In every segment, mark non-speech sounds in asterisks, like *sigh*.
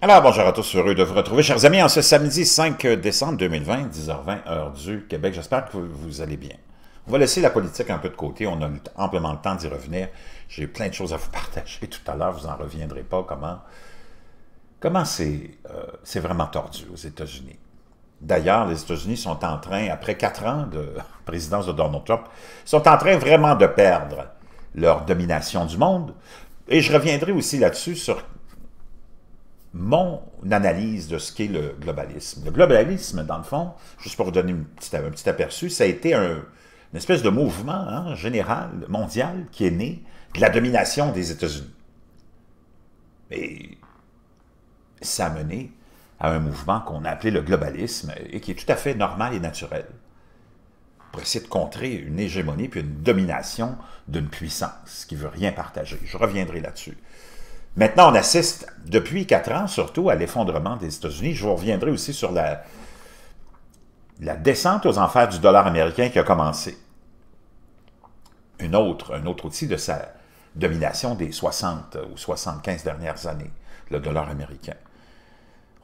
Alors, bonjour à tous, heureux de vous retrouver, chers amis, en ce samedi 5 décembre 2020, 10h20, heure du Québec. J'espère que vous allez bien. On va laisser la politique un peu de côté, on a amplement le temps d'y revenir. J'ai plein de choses à vous partager tout à l'heure, vous n'en reviendrez pas, comment comment euh, c'est vraiment tordu aux États-Unis. D'ailleurs, les États-Unis sont en train, après quatre ans de *laughs* présidence de Donald Trump, sont en train vraiment de perdre leur domination du monde. Et je reviendrai aussi là-dessus sur mon analyse de ce qu'est le globalisme. Le globalisme, dans le fond, juste pour vous donner un petit aperçu, ça a été une espèce de mouvement hein, général, mondial, qui est né de la domination des États-Unis. Et ça a mené à un mouvement qu'on a appelé le globalisme et qui est tout à fait normal et naturel pour essayer de contrer une hégémonie puis une domination d'une puissance qui veut rien partager. Je reviendrai là-dessus. Maintenant, on assiste depuis quatre ans surtout à l'effondrement des États-Unis. Je vous reviendrai aussi sur la, descente aux enfers du dollar américain qui a commencé. Une autre, un autre outil de sa domination des 60 ou 75 dernières années, le dollar américain.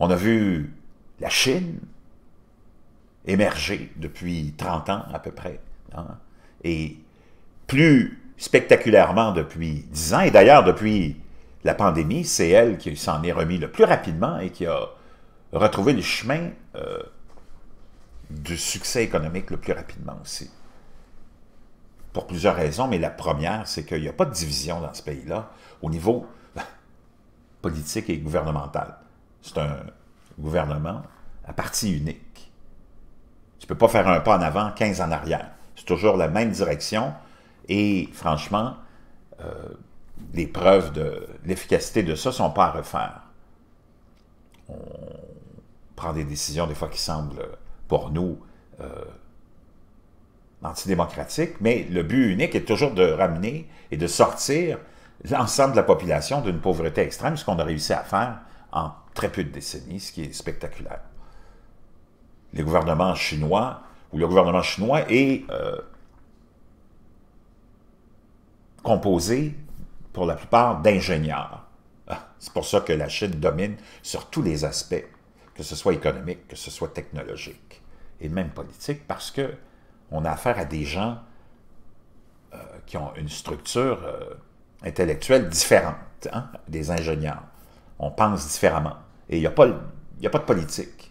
On a vu la Chine émerger depuis 30 ans à peu près, hein, et plus spectaculairement depuis 10 ans, et d'ailleurs depuis la pandémie, c'est elle qui s'en est remis le plus rapidement et qui a retrouvé le chemin euh, du succès économique le plus rapidement aussi. Pour plusieurs raisons, mais la première, c'est qu'il n'y a pas de division dans ce pays-là au niveau *laughs* politique et gouvernemental. C'est un gouvernement à partie unique. Tu ne peux pas faire un pas en avant, 15 en arrière. C'est toujours la même direction et franchement, euh, les preuves de l'efficacité de ça ne sont pas à refaire. On prend des décisions des fois qui semblent pour nous euh, antidémocratiques, mais le but unique est toujours de ramener et de sortir l'ensemble de la population d'une pauvreté extrême, ce qu'on a réussi à faire en très peu de décennies, ce qui est spectaculaire. Les gouvernements chinois, ou le gouvernement chinois est euh, composé pour la plupart d'ingénieurs. Ah, c'est pour ça que la Chine domine sur tous les aspects, que ce soit économique, que ce soit technologique et même politique, parce que on a affaire à des gens euh, qui ont une structure euh, intellectuelle différente hein, des ingénieurs. On pense différemment. Et il n'y a, pas, a pas de politique.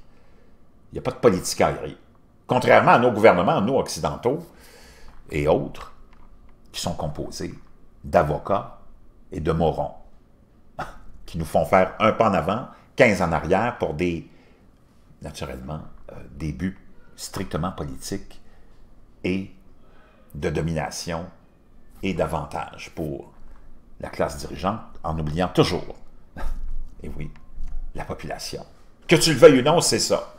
Il n'y a pas de politique aérienne. Contrairement à nos gouvernements, nous occidentaux et autres, qui sont composés d'avocats et de morons *laughs* qui nous font faire un pas en avant, 15 en arrière pour des, naturellement, euh, des buts strictement politiques et de domination et d'avantage pour la classe dirigeante en oubliant toujours, *laughs* et oui, la population. Que tu le veuilles ou non, c'est ça.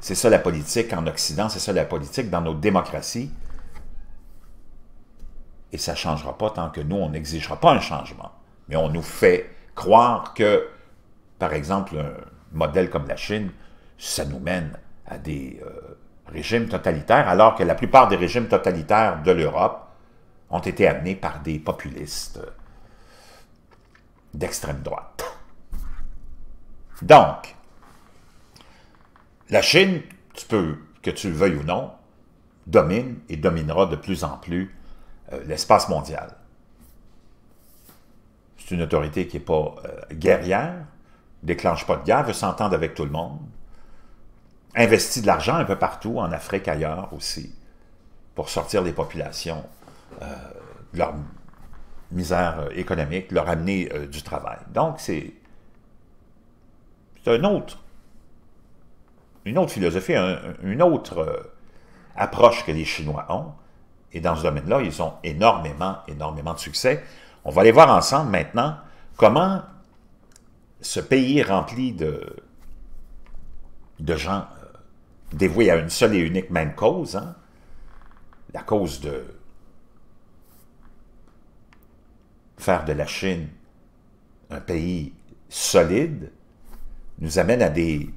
C'est ça la politique en Occident, c'est ça la politique dans nos démocraties. Et ça ne changera pas tant que nous, on n'exigera pas un changement. Mais on nous fait croire que, par exemple, un modèle comme la Chine, ça nous mène à des euh, régimes totalitaires, alors que la plupart des régimes totalitaires de l'Europe ont été amenés par des populistes d'extrême droite. Donc, la Chine, tu peux, que tu le veuilles ou non, domine et dominera de plus en plus euh, l'espace mondial. C'est une autorité qui n'est pas euh, guerrière, déclenche pas de guerre, veut s'entendre avec tout le monde, investit de l'argent un peu partout, en Afrique, ailleurs aussi, pour sortir les populations euh, de leur misère économique, leur amener du travail. Donc, c'est un autre une autre philosophie, une autre approche que les Chinois ont, et dans ce domaine-là, ils ont énormément, énormément de succès. On va aller voir ensemble maintenant comment ce pays rempli de, de gens euh, dévoués à une seule et unique même cause, hein? la cause de faire de la Chine un pays solide, nous amène à des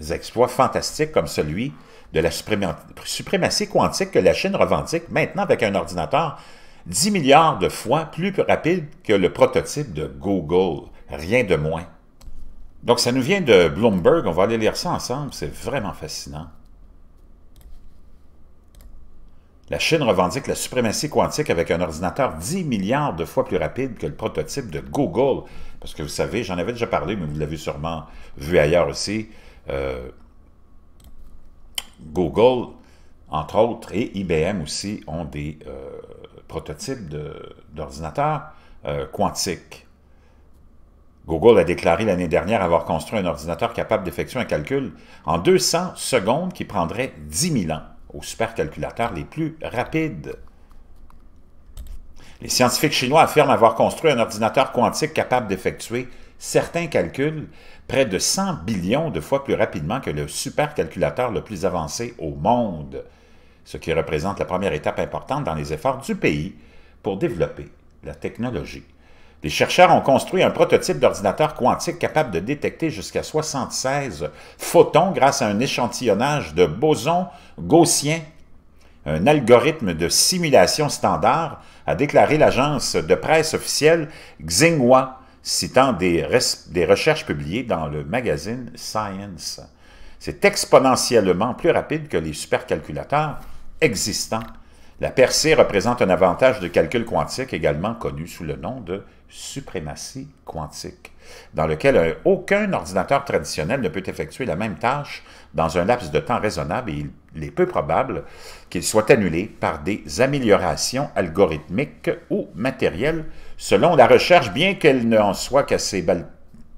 euh, exploits fantastiques comme celui de la suprématie quantique que la Chine revendique maintenant avec un ordinateur 10 milliards de fois plus rapide que le prototype de Google, rien de moins. Donc ça nous vient de Bloomberg, on va aller lire ça ensemble, c'est vraiment fascinant. La Chine revendique la suprématie quantique avec un ordinateur 10 milliards de fois plus rapide que le prototype de Google. Parce que vous savez, j'en avais déjà parlé, mais vous l'avez sûrement vu ailleurs aussi. Euh, Google, entre autres, et IBM aussi ont des euh, prototypes d'ordinateurs euh, quantiques. Google a déclaré l'année dernière avoir construit un ordinateur capable d'effectuer un calcul en 200 secondes qui prendrait 10 000 ans aux supercalculateurs les plus rapides. Les scientifiques chinois affirment avoir construit un ordinateur quantique capable d'effectuer certains calculent près de 100 billions de fois plus rapidement que le supercalculateur le plus avancé au monde, ce qui représente la première étape importante dans les efforts du pays pour développer la technologie. Les chercheurs ont construit un prototype d'ordinateur quantique capable de détecter jusqu'à 76 photons grâce à un échantillonnage de bosons gaussiens. Un algorithme de simulation standard a déclaré l'agence de presse officielle Xinhua citant des, recherches publiées dans le magazine Science. C'est exponentiellement plus rapide que les supercalculateurs existants. La percée représente un avantage de calcul quantique également connu sous le nom de suprématie quantique dans lequel euh, aucun ordinateur traditionnel ne peut effectuer la même tâche dans un laps de temps raisonnable et il est peu probable qu'il soit annulé par des améliorations algorithmiques ou matérielles selon la recherche, bien qu'elle ne en soit qu'à ses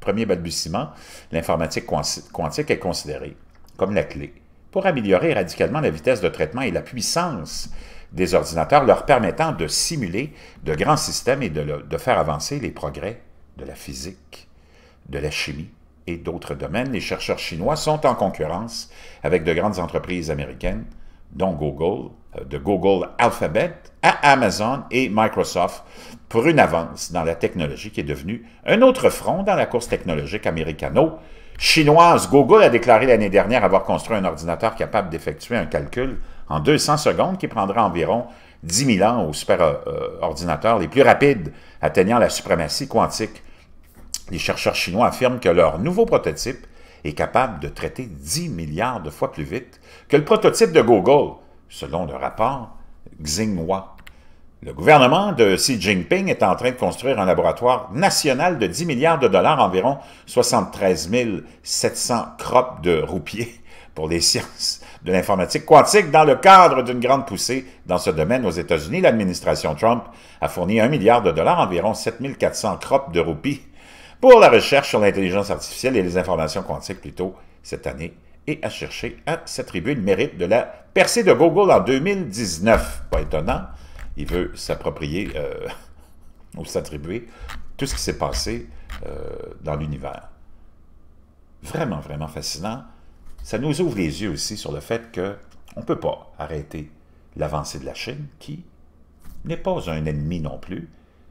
premiers balbutiements, l'informatique quantique est considérée comme la clé pour améliorer radicalement la vitesse de traitement et la puissance des ordinateurs, leur permettant de simuler de grands systèmes et de faire avancer les progrès de la physique, de la chimie et d'autres domaines, les chercheurs chinois sont en concurrence avec de grandes entreprises américaines, dont Google, euh, de Google Alphabet à Amazon et Microsoft, pour une avance dans la technologie qui est devenue un autre front dans la course technologique américano chinoise. Google a déclaré l'année dernière avoir construit un ordinateur capable d'effectuer un calcul en 200 secondes qui prendra environ 10 000 ans aux super euh, euh, les plus rapides, atteignant la suprématie quantique les chercheurs chinois affirment que leur nouveau prototype est capable de traiter 10 milliards de fois plus vite que le prototype de Google, selon le rapport Xinhua. Le gouvernement de Xi Jinping est en train de construire un laboratoire national de 10 milliards de dollars, environ 73 700 crops de roupiers pour les sciences de l'informatique quantique dans le cadre d'une grande poussée dans ce domaine aux États-Unis. L'administration Trump a fourni 1 milliard de dollars, environ 7 400 crops de roupies pour la recherche sur l'intelligence artificielle et les informations quantiques plutôt cette année et à chercher à s'attribuer le mérite de la percée de Google en 2019. Pas étonnant, il veut s'approprier euh, *laughs* ou s'attribuer tout ce qui s'est passé euh, dans l'univers. Vraiment, vraiment fascinant. Ça nous ouvre les yeux aussi sur le fait qu'on ne peut pas arrêter l'avancée de la Chine, qui n'est pas un ennemi non plus,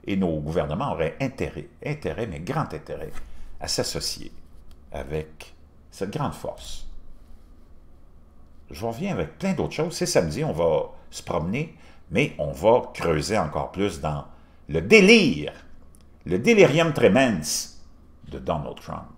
et nos gouvernements auraient intérêt, intérêt, mais grand intérêt, à s'associer avec cette grande force. Je reviens avec plein d'autres choses. C'est samedi, on va se promener, mais on va creuser encore plus dans le délire, le délirium tremens de Donald Trump.